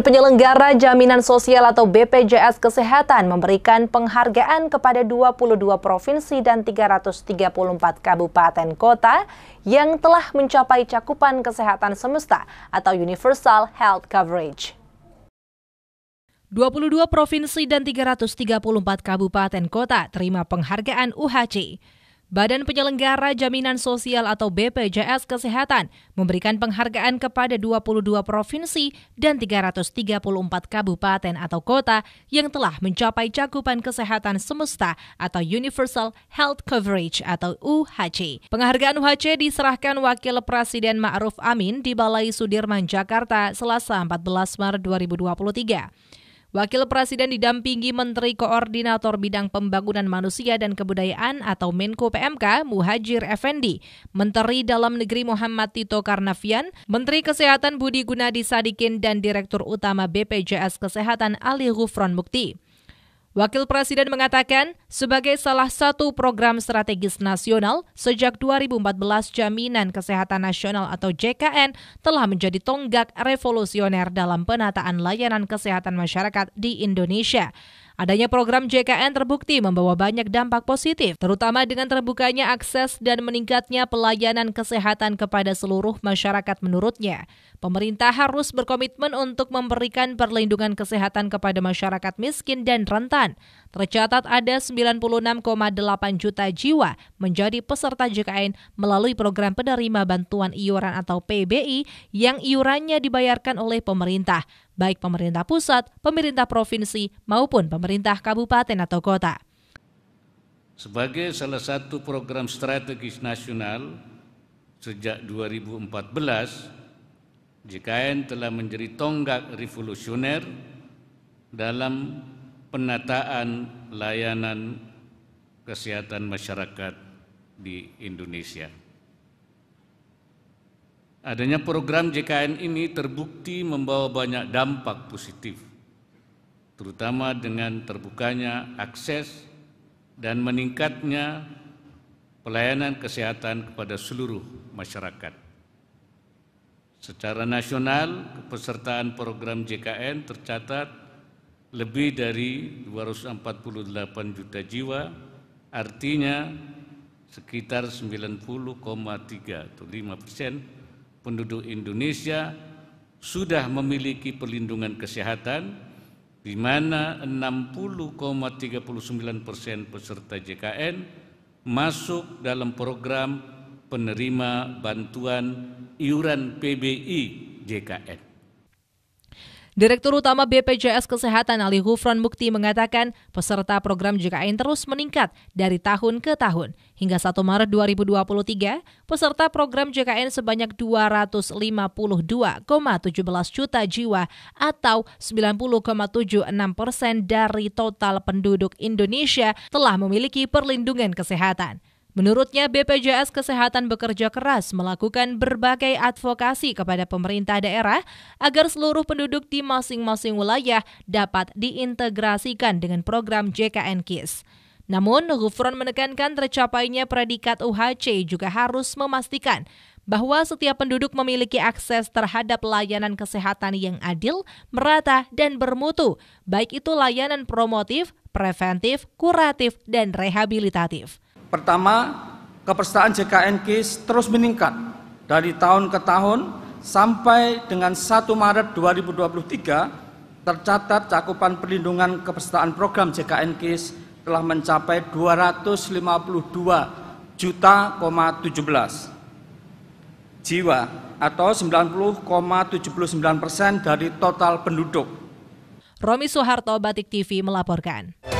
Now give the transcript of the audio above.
Dan penyelenggara jaminan sosial atau BPJS Kesehatan memberikan penghargaan kepada 22 provinsi dan 334 kabupaten kota yang telah mencapai cakupan kesehatan semesta atau universal health coverage. 22 provinsi dan 334 kabupaten kota terima penghargaan UHC. Badan Penyelenggara Jaminan Sosial atau BPJS Kesehatan memberikan penghargaan kepada 22 provinsi dan 334 kabupaten atau kota yang telah mencapai cakupan kesehatan semesta atau Universal Health Coverage atau UHC. Penghargaan UHC diserahkan Wakil Presiden Ma'ruf Amin di Balai Sudirman, Jakarta, Selasa 14 Maret 2023. Wakil Presiden didampingi Menteri Koordinator Bidang Pembangunan Manusia dan Kebudayaan atau Menko PMK Muhajir Effendi, Menteri Dalam Negeri Muhammad Tito Karnavian, Menteri Kesehatan Budi Gunadi Sadikin dan Direktur Utama BPJS Kesehatan Ali Gufron Mukti. Wakil Presiden mengatakan, sebagai salah satu program strategis nasional, sejak 2014 Jaminan Kesehatan Nasional atau JKN telah menjadi tonggak revolusioner dalam penataan layanan kesehatan masyarakat di Indonesia. Adanya program JKN terbukti membawa banyak dampak positif, terutama dengan terbukanya akses dan meningkatnya pelayanan kesehatan kepada seluruh masyarakat menurutnya. Pemerintah harus berkomitmen untuk memberikan perlindungan kesehatan kepada masyarakat miskin dan rentan. Tercatat ada 96,8 juta jiwa menjadi peserta JKN melalui program penerima bantuan iuran atau PBI yang iurannya dibayarkan oleh pemerintah baik pemerintah pusat, pemerintah provinsi, maupun pemerintah kabupaten atau kota. Sebagai salah satu program strategis nasional sejak 2014, JKN telah menjadi tonggak revolusioner dalam penataan layanan kesehatan masyarakat di Indonesia. Adanya program JKN ini terbukti membawa banyak dampak positif, terutama dengan terbukanya akses dan meningkatnya pelayanan kesehatan kepada seluruh masyarakat. Secara nasional, kepesertaan program JKN tercatat lebih dari 248 juta jiwa, artinya sekitar 90,3 atau 5 persen penduduk Indonesia sudah memiliki perlindungan kesehatan di mana 60,39 persen peserta JKN masuk dalam program penerima bantuan iuran PBI JKN. Direktur Utama BPJS Kesehatan Ali Hufron Mukti mengatakan peserta program JKN terus meningkat dari tahun ke tahun. Hingga 1 Maret 2023, peserta program JKN sebanyak 252,17 juta jiwa atau 90,76 persen dari total penduduk Indonesia telah memiliki perlindungan kesehatan. Menurutnya, BPJS Kesehatan bekerja keras melakukan berbagai advokasi kepada pemerintah daerah agar seluruh penduduk di masing-masing wilayah dapat diintegrasikan dengan program JKN KIS. Namun, Gufron menekankan tercapainya predikat UHC juga harus memastikan bahwa setiap penduduk memiliki akses terhadap layanan kesehatan yang adil, merata, dan bermutu, baik itu layanan promotif, preventif, kuratif, dan rehabilitatif. Pertama, kepesertaan JKN KIS terus meningkat dari tahun ke tahun sampai dengan 1 Maret 2023 tercatat cakupan perlindungan kepesertaan program JKN KIS telah mencapai 252 juta,17 jiwa atau 90,79 persen dari total penduduk. Romi Soeharto, Batik TV melaporkan.